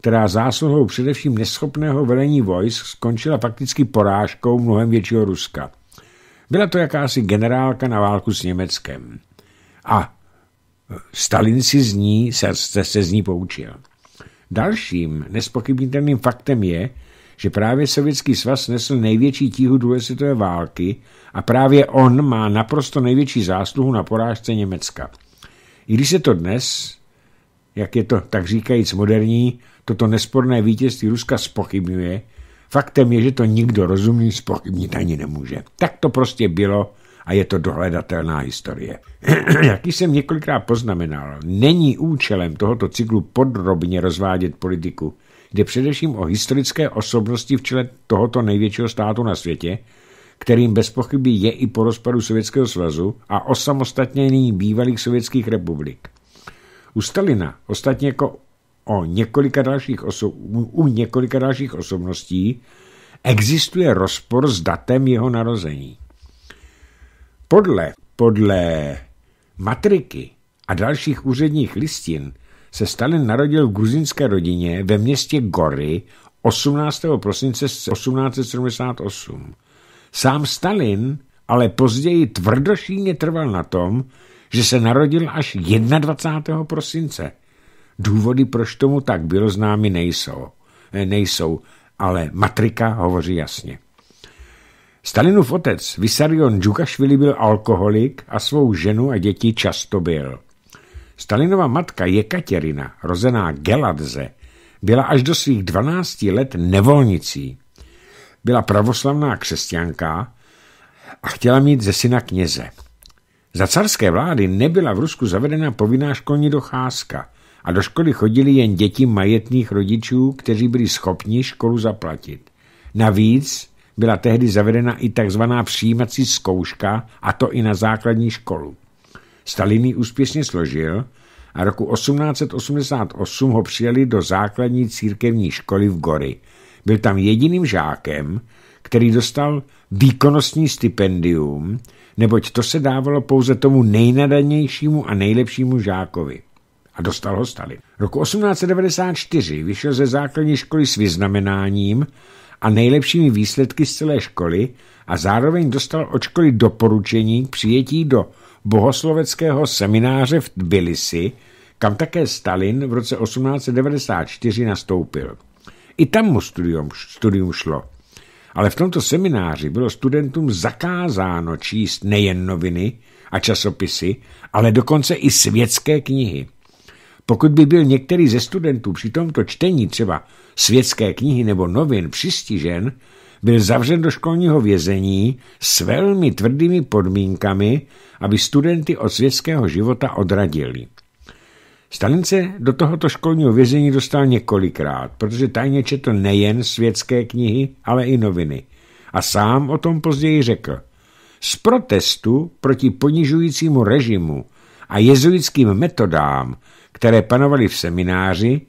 která zásluhou především neschopného velení vojsk skončila fakticky porážkou mnohem většího Ruska. Byla to jakási generálka na válku s Německem. A e, Stalin si z ní, se, se, se z ní poučil. Dalším nespochybnitelným faktem je, že právě Sovětský svaz nesl největší tíhu druhé světové války a právě on má naprosto největší zásluhu na porážce Německa. I když se to dnes, jak je to tak říkajíc moderní, toto nesporné vítězství Ruska spochybňuje, faktem je, že to nikdo rozumný spochybnit ani nemůže. Tak to prostě bylo a je to dohledatelná historie. Jak jsem několikrát poznamenal, není účelem tohoto cyklu podrobně rozvádět politiku. Jde především o historické osobnosti v čele tohoto největšího státu na světě, kterým bez pochyby je i po rozpadu Sovětského svazu a osamostatnění bývalých sovětských republik. U Stalina, ostatně jako o několika dalších oso- u několika dalších osobností existuje rozpor s datem jeho narození. Podle, podle matriky a dalších úředních listin se Stalin narodil v gruzinské rodině ve městě Gory 18. prosince 1878. Sám Stalin ale později tvrdošíně trval na tom, že se narodil až 21. prosince Důvody, proč tomu tak bylo, známy nejsou, eh, nejsou ale matrika hovoří jasně. Stalinův otec Vysarion Džukašvili byl alkoholik a svou ženu a děti často byl. Stalinova matka Jekaterina, rozená Geladze, byla až do svých 12 let nevolnicí. Byla pravoslavná křesťanka a chtěla mít ze syna kněze. Za carské vlády nebyla v Rusku zavedena povinná školní docházka – a do školy chodili jen děti majetných rodičů, kteří byli schopni školu zaplatit. Navíc byla tehdy zavedena i tzv. přijímací zkouška, a to i na základní školu. Stalin ji úspěšně složil a roku 1888 ho přijali do základní církevní školy v Gory. Byl tam jediným žákem, který dostal výkonnostní stipendium, neboť to se dávalo pouze tomu nejnadanějšímu a nejlepšímu žákovi a dostal ho Stalin. Roku 1894 vyšel ze základní školy s vyznamenáním a nejlepšími výsledky z celé školy a zároveň dostal od školy doporučení k přijetí do bohosloveckého semináře v Tbilisi, kam také Stalin v roce 1894 nastoupil. I tam mu studium, studium šlo. Ale v tomto semináři bylo studentům zakázáno číst nejen noviny a časopisy, ale dokonce i světské knihy. Pokud by byl některý ze studentů při tomto čtení třeba světské knihy nebo novin přistižen, byl zavřen do školního vězení s velmi tvrdými podmínkami, aby studenty od světského života odradili. Stalin se do tohoto školního vězení dostal několikrát, protože tajně četl nejen světské knihy, ale i noviny. A sám o tom později řekl. Z protestu proti ponižujícímu režimu a jezuitským metodám které panovaly v semináři,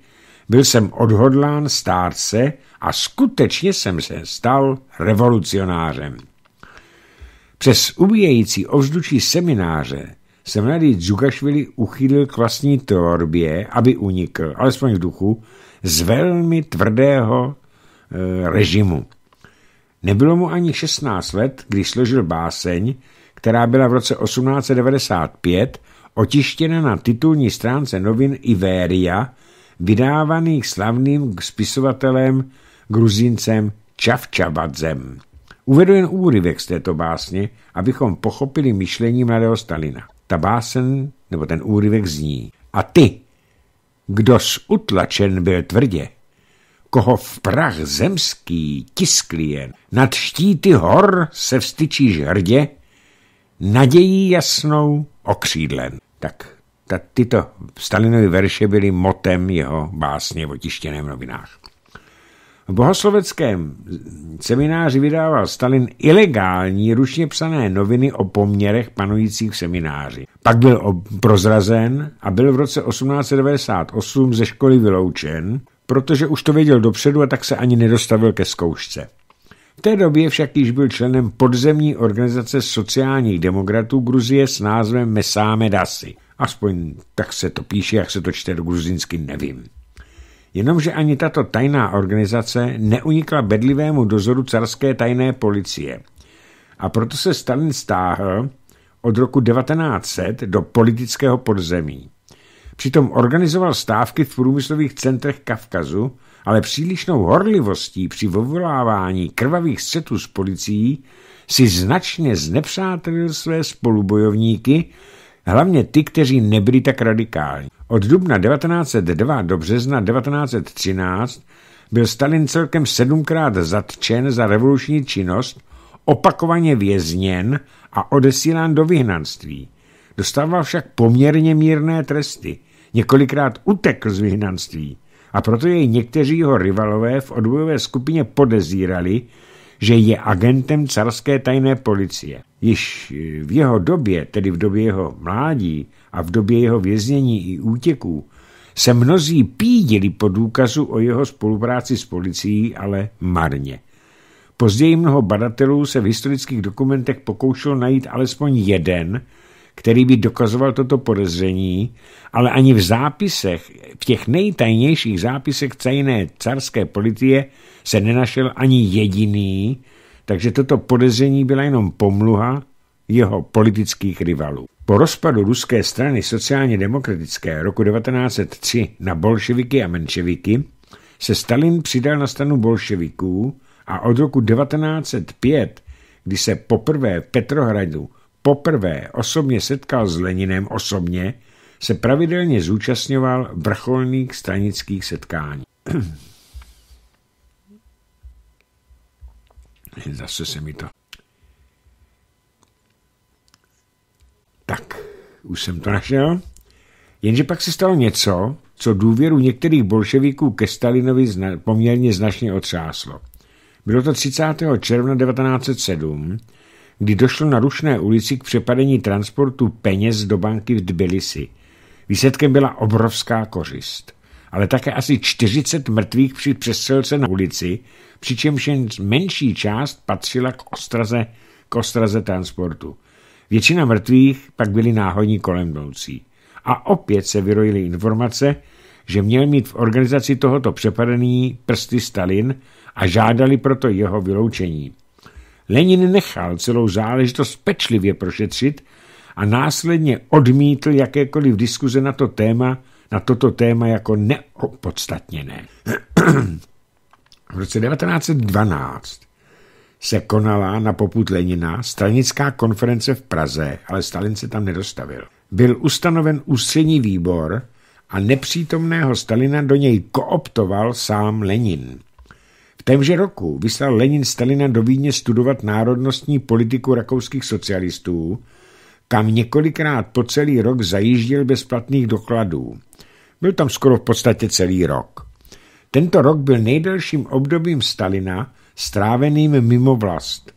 byl jsem odhodlán stát se a skutečně jsem se stal revolucionářem. Přes ubíjející ovzdučí semináře se mladý Džukašvili uchýlil k vlastní tvorbě, aby unikl, alespoň v duchu, z velmi tvrdého e, režimu. Nebylo mu ani 16 let, když složil báseň, která byla v roce 1895 otištěna na titulní stránce novin Iveria, vydávaných slavným spisovatelem gruzincem Čavčavadzem. Uvedu jen úryvek z této básně, abychom pochopili myšlení mladého Stalina. Ta básen, nebo ten úryvek zní. A ty, kdo utlačen byl tvrdě, koho v prach zemský tiskli jen, nad štíty hor se vstyčíš hrdě, nadějí jasnou okřídlen. Tak ta, tyto Stalinovy verše byly motem jeho básně v otištěném novinách. V bohosloveckém semináři vydával Stalin ilegální, ručně psané noviny o poměrech panujících v semináři. Pak byl prozrazen a byl v roce 1898 ze školy vyloučen, protože už to věděl dopředu a tak se ani nedostavil ke zkoušce té době však již byl členem podzemní organizace sociálních demokratů Gruzie s názvem Mesáme Dasi. Aspoň tak se to píše, jak se to čte do gruzinsky, nevím. Jenomže ani tato tajná organizace neunikla bedlivému dozoru carské tajné policie. A proto se Stalin stáhl od roku 1900 do politického podzemí. Přitom organizoval stávky v průmyslových centrech Kavkazu, ale přílišnou horlivostí při vovolávání krvavých střetů s policií si značně znepřátelil své spolubojovníky, hlavně ty, kteří nebyli tak radikální. Od dubna 1902 do března 1913 byl Stalin celkem sedmkrát zatčen za revoluční činnost, opakovaně vězněn a odesílán do vyhnanství. Dostával však poměrně mírné tresty. Několikrát utekl z vyhnanství a proto jej někteří jeho rivalové v odbojové skupině podezírali, že je agentem carské tajné policie. Již eh, v jeho době, tedy v době jeho mládí a v době jeho věznění i útěků, se mnozí pídili po důkazu o jeho spolupráci s policií, ale marně. Později mnoho badatelů se v historických dokumentech pokoušelo najít alespoň jeden – který by dokazoval toto podezření, ale ani v zápisech, v těch nejtajnějších zápisech cejné carské politie se nenašel ani jediný, takže toto podezření byla jenom pomluha jeho politických rivalů. Po rozpadu ruské strany sociálně demokratické roku 1903 na bolševiky a menševiky se Stalin přidal na stranu bolševiků a od roku 1905, kdy se poprvé v Petrohradu poprvé osobně setkal s Leninem osobně, se pravidelně zúčastňoval vrcholných stranických setkání. Zase se mi to... Tak, už jsem to našel. Jenže pak se stalo něco, co důvěru některých bolševiků ke Stalinovi zna poměrně značně otřáslo. Bylo to 30. června 1907, kdy došlo na Rušné ulici k přepadení transportu peněz do banky v Tbilisi. Výsledkem byla obrovská kořist, ale také asi 40 mrtvých při přestřelce na ulici, přičemž jen menší část patřila k ostraze, k ostraze transportu. Většina mrtvých pak byli náhodní kolemnoucí. A opět se vyrojily informace, že měl mít v organizaci tohoto přepadení prsty Stalin a žádali proto jeho vyloučení. Lenin nechal celou záležitost pečlivě prošetřit a následně odmítl jakékoliv diskuze na, to téma, na toto téma jako neopodstatněné. v roce 1912 se konala na poput Lenina stranická konference v Praze, ale Stalin se tam nedostavil. Byl ustanoven ústřední výbor a nepřítomného Stalina do něj kooptoval sám Lenin. V témže roku vyslal Lenin Stalina do Vídně studovat národnostní politiku rakouských socialistů, kam několikrát po celý rok zajížděl bez platných dokladů. Byl tam skoro v podstatě celý rok. Tento rok byl nejdelším obdobím Stalina stráveným mimo vlast.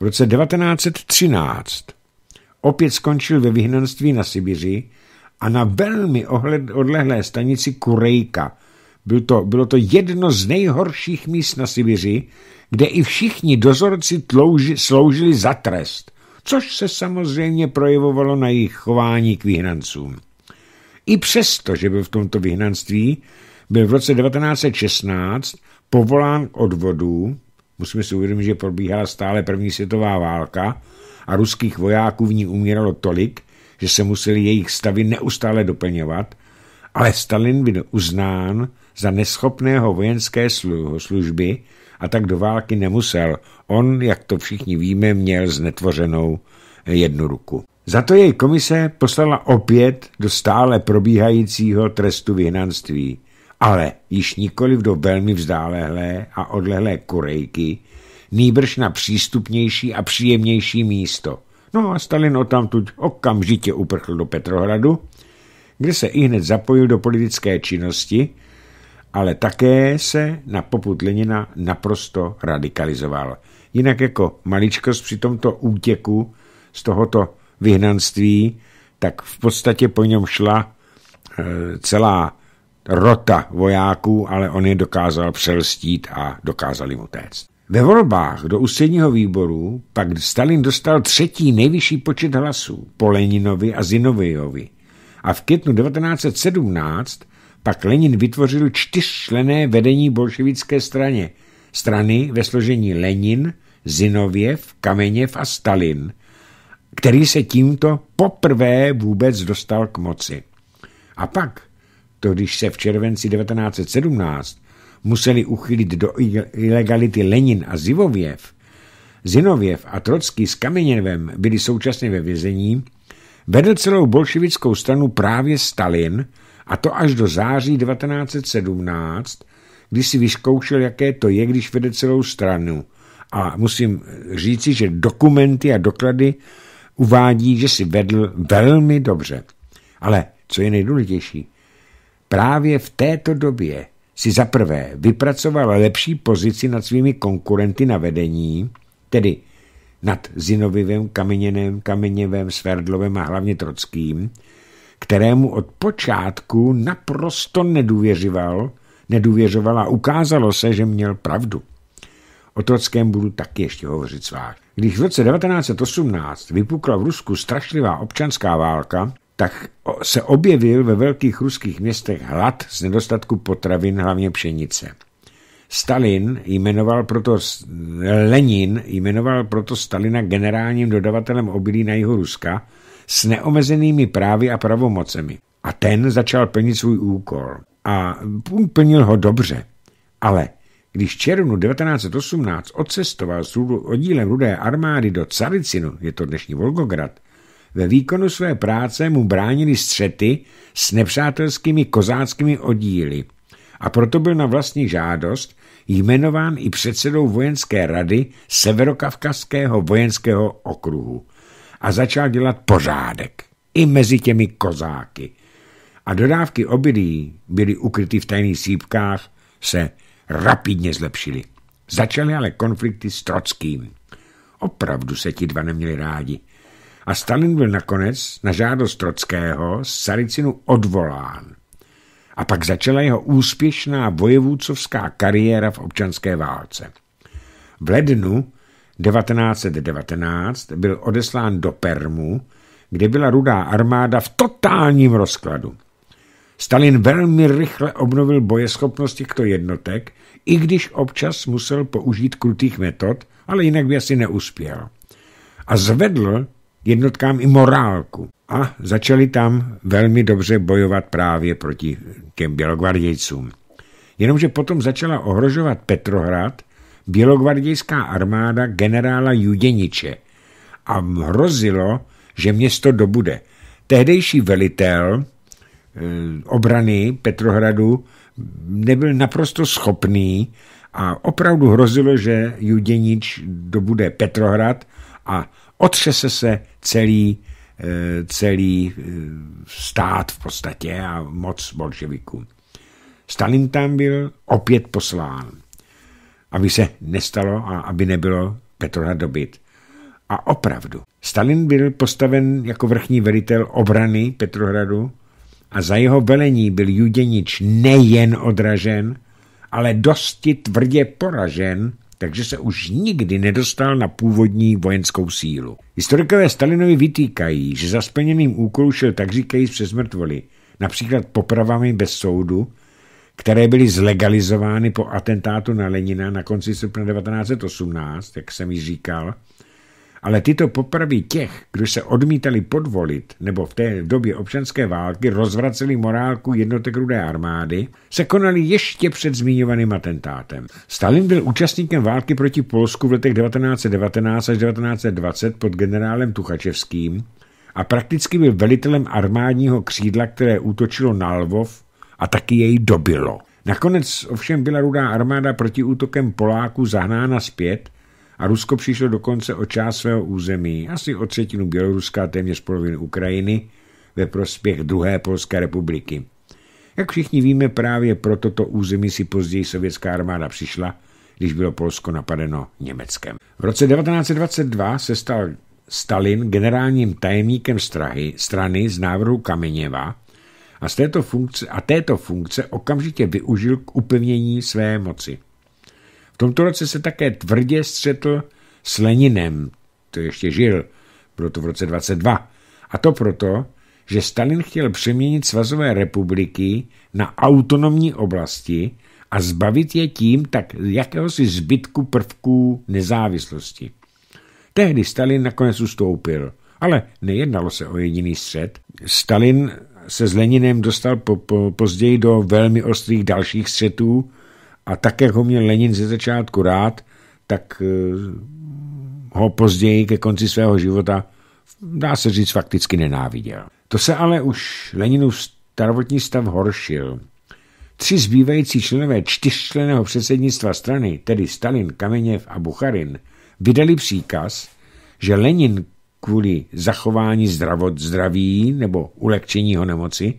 V roce 1913 opět skončil ve vyhnanství na Sibiři a na velmi odlehlé stanici Kurejka – byl to, bylo to jedno z nejhorších míst na Sibiři, kde i všichni dozorci tlouži, sloužili za trest, což se samozřejmě projevovalo na jejich chování k vyhnancům. I přesto, že byl v tomto vyhnanství, byl v roce 1916 povolán k odvodu, musíme si uvědomit, že probíhala stále první světová válka a ruských vojáků v ní umíralo tolik, že se museli jejich stavy neustále doplňovat, ale Stalin byl uznán za neschopného vojenské služby a tak do války nemusel. On, jak to všichni víme, měl znetvořenou jednu ruku. Za to jej komise poslala opět do stále probíhajícího trestu vyhnanství, ale již nikoliv do velmi vzdálehlé a odlehlé Korejky, nýbrž na přístupnější a příjemnější místo. No a Stalin odtamtud okamžitě uprchl do Petrohradu, kde se i hned zapojil do politické činnosti ale také se na poput Lenina naprosto radikalizoval. Jinak jako maličkost při tomto útěku z tohoto vyhnanství, tak v podstatě po něm šla e, celá rota vojáků, ale on je dokázal přelstít a dokázali mu téct. Ve volbách do ústředního výboru pak Stalin dostal třetí nejvyšší počet hlasů po Leninovi a Zinovijovi a v květnu 1917 pak Lenin vytvořil čtyřčlené vedení bolševické straně. Strany ve složení Lenin, Zinověv, Kameněv a Stalin, který se tímto poprvé vůbec dostal k moci. A pak, to když se v červenci 1917 museli uchylit do ilegality Lenin a Zivověv, Zinověv a Trocký s Kameněvem byli současně ve vězení, vedl celou bolševickou stranu právě Stalin, a to až do září 1917, kdy si vyzkoušel, jaké to je, když vede celou stranu. A musím říci, že dokumenty a doklady uvádí, že si vedl velmi dobře. Ale co je nejdůležitější, právě v této době si zaprvé vypracoval lepší pozici nad svými konkurenty na vedení, tedy nad Zinovivem, Kameněnem, Kameněvem, Sverdlovem a hlavně Trockým, kterému od počátku naprosto nedůvěřoval, nedůvěřovala a ukázalo se, že měl pravdu. O Trockém budu taky ještě hovořit s Když v roce 1918 vypukla v Rusku strašlivá občanská válka, tak se objevil ve velkých ruských městech hlad z nedostatku potravin, hlavně pšenice. Stalin jmenoval proto, Lenin jmenoval proto Stalina generálním dodavatelem obilí na jihu Ruska s neomezenými právy a pravomocemi. A ten začal plnit svůj úkol. A plnil ho dobře. Ale když v červnu 1918 odcestoval s oddílem Rudé armády do Caricinu, je to dnešní Volgograd, ve výkonu své práce mu bránili střety s nepřátelskými kozáckými oddíly a proto byl na vlastní žádost jmenován i předsedou vojenské rady Severokavkazského vojenského okruhu a začal dělat pořádek. I mezi těmi kozáky. A dodávky obilí byly ukryty v tajných sípkách, se rapidně zlepšily. Začaly ale konflikty s Trockým. Opravdu se ti dva neměli rádi. A Stalin byl nakonec na žádost Trockého z Saricinu odvolán. A pak začala jeho úspěšná vojevůcovská kariéra v občanské válce. V lednu 1919 byl odeslán do Permu, kde byla rudá armáda v totálním rozkladu. Stalin velmi rychle obnovil bojeschopnost těchto jednotek, i když občas musel použít krutých metod, ale jinak by asi neuspěl. A zvedl jednotkám i morálku a začali tam velmi dobře bojovat právě proti těm bělogvardějcům. Jenomže potom začala ohrožovat Petrohrad bělogvardějská armáda generála Juděniče a hrozilo, že město dobude. Tehdejší velitel eh, obrany Petrohradu nebyl naprosto schopný a opravdu hrozilo, že Juděnič dobude Petrohrad a otřese se celý, eh, celý eh, stát v podstatě a moc bolševiků. Stalin tam byl opět poslán aby se nestalo a aby nebylo Petrohrad dobyt. A opravdu, Stalin byl postaven jako vrchní velitel obrany Petrohradu a za jeho velení byl Juděnič nejen odražen, ale dosti tvrdě poražen, takže se už nikdy nedostal na původní vojenskou sílu. Historikové Stalinovi vytýkají, že za splněným úkolu šel tak říkají přes mrtvoli, například popravami bez soudu, které byly zlegalizovány po atentátu na Lenina na konci srpna 1918, jak jsem ji říkal, ale tyto popravy těch, kdo se odmítali podvolit nebo v té době občanské války rozvraceli morálku jednotek rudé armády, se konaly ještě před zmíněným atentátem. Stalin byl účastníkem války proti Polsku v letech 1919 až 1920 pod generálem Tuchačevským a prakticky byl velitelem armádního křídla, které útočilo na Lvov a taky jej dobilo. Nakonec ovšem byla rudá armáda proti útokem Poláků zahnána zpět a Rusko přišlo dokonce o část svého území, asi o třetinu Běloruska a téměř polovinu Ukrajiny, ve prospěch druhé Polské republiky. Jak všichni víme, právě pro toto území si později sovětská armáda přišla, když bylo Polsko napadeno Německem. V roce 1922 se stal Stalin generálním tajemníkem strahy, strany z návrhu Kameněva, a, z této funkce, a této funkce okamžitě využil k upevnění své moci. V tomto roce se také tvrdě střetl s Leninem, to ještě žil, bylo to v roce 22, a to proto, že Stalin chtěl přeměnit svazové republiky na autonomní oblasti a zbavit je tím tak jakéhosi zbytku prvků nezávislosti. Tehdy Stalin nakonec ustoupil, ale nejednalo se o jediný střed. Stalin se s Leninem dostal po, po, později do velmi ostrých dalších střetů a tak, jak ho měl Lenin ze začátku rád, tak eh, ho později ke konci svého života, dá se říct, fakticky nenáviděl. To se ale už Leninův starovotní stav horšil. Tři zbývající členové čtyřčleného předsednictva strany, tedy Stalin, Kameněv a Bucharin, vydali příkaz, že Lenin kvůli zachování zdravot zdraví nebo ulehčení jeho nemoci,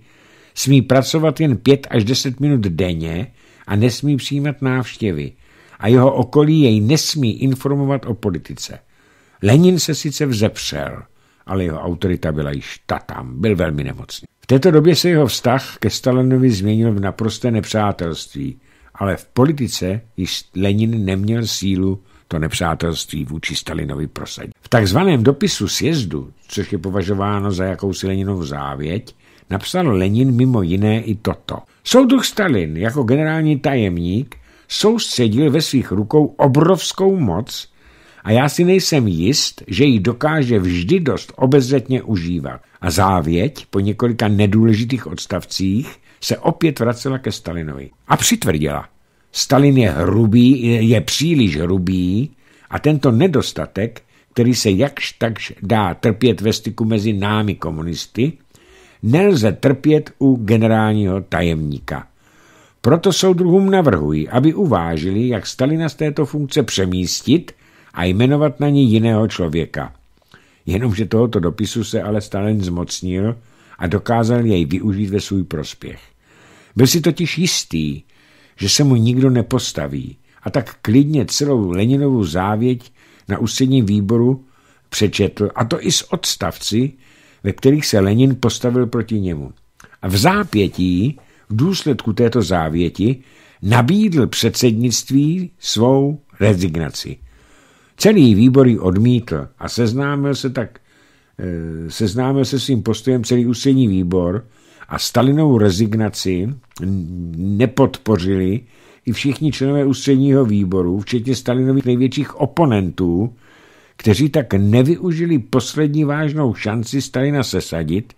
smí pracovat jen 5 až 10 minut denně a nesmí přijímat návštěvy a jeho okolí jej nesmí informovat o politice. Lenin se sice vzepřel, ale jeho autorita byla již ta tam, byl velmi nemocný. V této době se jeho vztah ke Stalinovi změnil v naprosté nepřátelství, ale v politice již Lenin neměl sílu to nepřátelství vůči Stalinovi prosadil. V takzvaném dopisu sjezdu, což je považováno za jakousi Leninovu závěť, napsal Lenin mimo jiné i toto. Soudruh Stalin jako generální tajemník soustředil ve svých rukou obrovskou moc a já si nejsem jist, že ji dokáže vždy dost obezřetně užívat. A závěť po několika nedůležitých odstavcích se opět vracela ke Stalinovi a přitvrdila – Stalin je hrubý, je příliš hrubý a tento nedostatek, který se jakž takž dá trpět ve styku mezi námi komunisty, nelze trpět u generálního tajemníka. Proto soudruhům navrhuji, aby uvážili, jak Stalina z této funkce přemístit a jmenovat na ní jiného člověka. Jenomže tohoto dopisu se ale Stalin zmocnil a dokázal jej využít ve svůj prospěch. Byl si totiž jistý, že se mu nikdo nepostaví a tak klidně celou Leninovu závěť na ústředním výboru přečetl, a to i z odstavci, ve kterých se Lenin postavil proti němu. A v zápětí, v důsledku této závěti, nabídl předsednictví svou rezignaci. Celý výbor ji odmítl a seznámil se tak eh, seznámil se svým postojem celý ústřední výbor a Stalinovou rezignaci nepodpořili i všichni členové ústředního výboru, včetně Stalinových největších oponentů, kteří tak nevyužili poslední vážnou šanci Stalina sesadit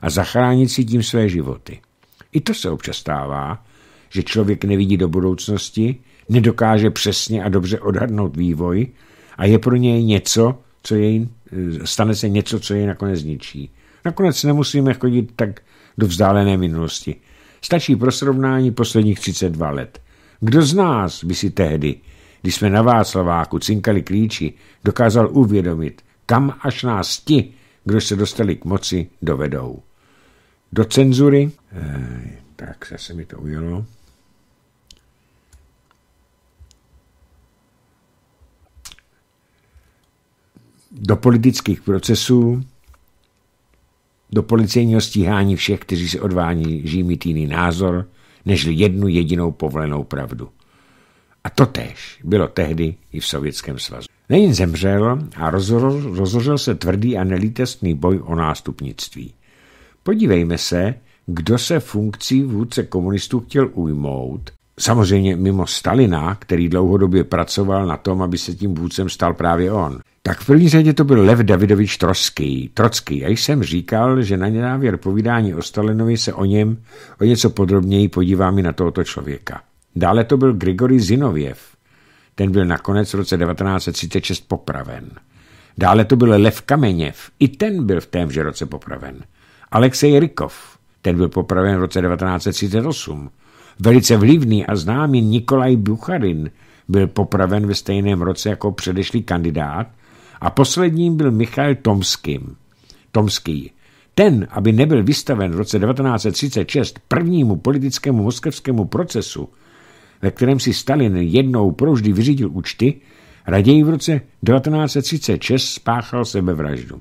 a zachránit si tím své životy. I to se občas stává, že člověk nevidí do budoucnosti, nedokáže přesně a dobře odhadnout vývoj a je pro něj něco, co jej, e, stane se něco, co jej nakonec zničí. Nakonec nemusíme chodit tak do vzdálené minulosti. Stačí pro srovnání posledních 32 let. Kdo z nás by si tehdy, když jsme na Václaváku cinkali klíči, dokázal uvědomit, kam až nás ti, kdo se dostali k moci, dovedou. Do cenzury, Ej, eh, tak se mi to ujelo, do politických procesů, do policejního stíhání všech, kteří se odvání mít jiný názor, než jednu jedinou povolenou pravdu. A to tež bylo tehdy i v Sovětském svazu. Nejen zemřel a rozhořel se tvrdý a nelítestný boj o nástupnictví. Podívejme se, kdo se funkcí vůdce komunistů chtěl ujmout, samozřejmě mimo Stalina, který dlouhodobě pracoval na tom, aby se tím vůdcem stal právě on – tak v první řadě to byl Lev Davidovič Trocký. Trotsky, Já jsem říkal, že na nenávěr povídání o Stalinovi se o něm o něco podrobněji podíváme na tohoto člověka. Dále to byl Grigory Zinověv. Ten byl nakonec v roce 1936 popraven. Dále to byl Lev Kameněv. I ten byl v témže roce popraven. Alexej Rykov. Ten byl popraven v roce 1938. Velice vlivný a známý Nikolaj Bucharin byl popraven ve stejném roce jako předešlý kandidát – a posledním byl Michal Tomským. Tomský. Ten, aby nebyl vystaven v roce 1936 prvnímu politickému moskevskému procesu, ve kterém si Stalin jednou proždy vyřídil účty, raději v roce 1936 spáchal sebevraždu.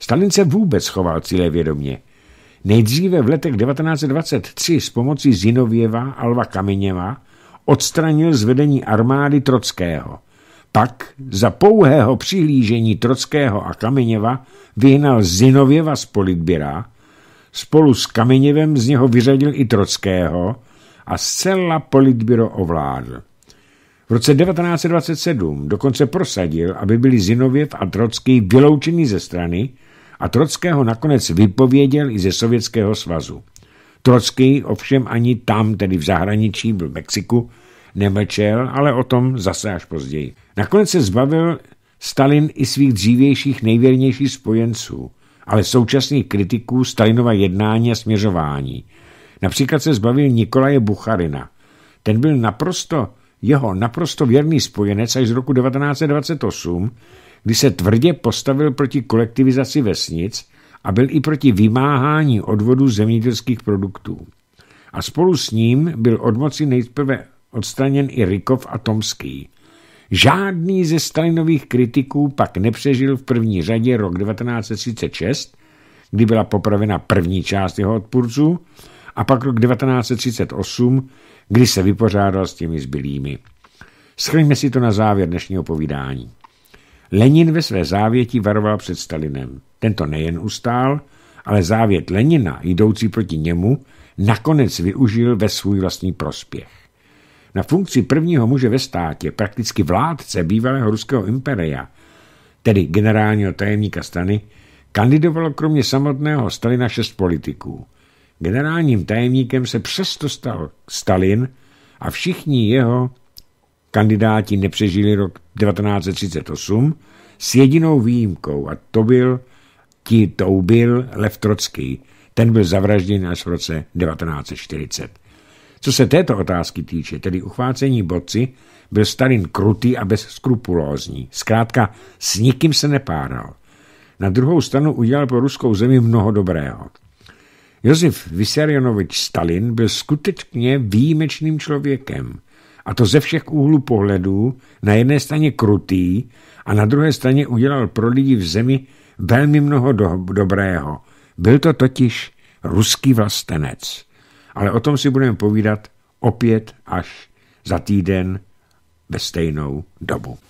Stalin se vůbec choval cíle vědomě. Nejdříve v letech 1923 s pomocí Zinověva Alva Kameněva odstranil zvedení armády Trockého – pak za pouhého přihlížení Trockého a Kameněva vyhnal Zinověva z politběra, spolu s Kameněvem z něho vyřadil i Trockého a zcela politbiro ovládl. V roce 1927 dokonce prosadil, aby byli Zinověv a Trocký vyloučeni ze strany a Trockého nakonec vypověděl i ze Sovětského svazu. Trocký ovšem ani tam, tedy v zahraničí, byl v Mexiku, Nemlčel, ale o tom zase až později. Nakonec se zbavil Stalin i svých dřívějších nejvěrnějších spojenců, ale současných kritiků Stalinova jednání a směřování. Například se zbavil Nikolaje Bucharina. Ten byl naprosto jeho naprosto věrný spojenec až z roku 1928, kdy se tvrdě postavil proti kolektivizaci vesnic a byl i proti vymáhání odvodů zemědělských produktů. A spolu s ním byl od moci nejprve odstraněn i Rykov a Tomský. Žádný ze Stalinových kritiků pak nepřežil v první řadě rok 1936, kdy byla popravena první část jeho odpůrců, a pak rok 1938, kdy se vypořádal s těmi zbylými. Schrňme si to na závěr dnešního povídání. Lenin ve své závěti varoval před Stalinem. Tento nejen ustál, ale závět Lenina, jdoucí proti němu, nakonec využil ve svůj vlastní prospěch na funkci prvního muže ve státě, prakticky vládce bývalého ruského imperia, tedy generálního tajemníka strany, kandidovalo kromě samotného Stalina šest politiků. Generálním tajemníkem se přesto stal Stalin a všichni jeho kandidáti nepřežili rok 1938 s jedinou výjimkou a to byl, ti to byl Lev Trocký. Ten byl zavražděn až v roce 1940. Co se této otázky týče, tedy uchvácení boci, byl Stalin krutý a bezskrupulózní. Zkrátka, s nikým se nepáral. Na druhou stranu udělal pro ruskou zemi mnoho dobrého. Josef Vysarionovič Stalin byl skutečně výjimečným člověkem. A to ze všech úhlů pohledů, na jedné straně krutý a na druhé straně udělal pro lidi v zemi velmi mnoho do dobrého. Byl to totiž ruský vlastenec. Ale o tom si budeme povídat opět až za týden ve stejnou dobu.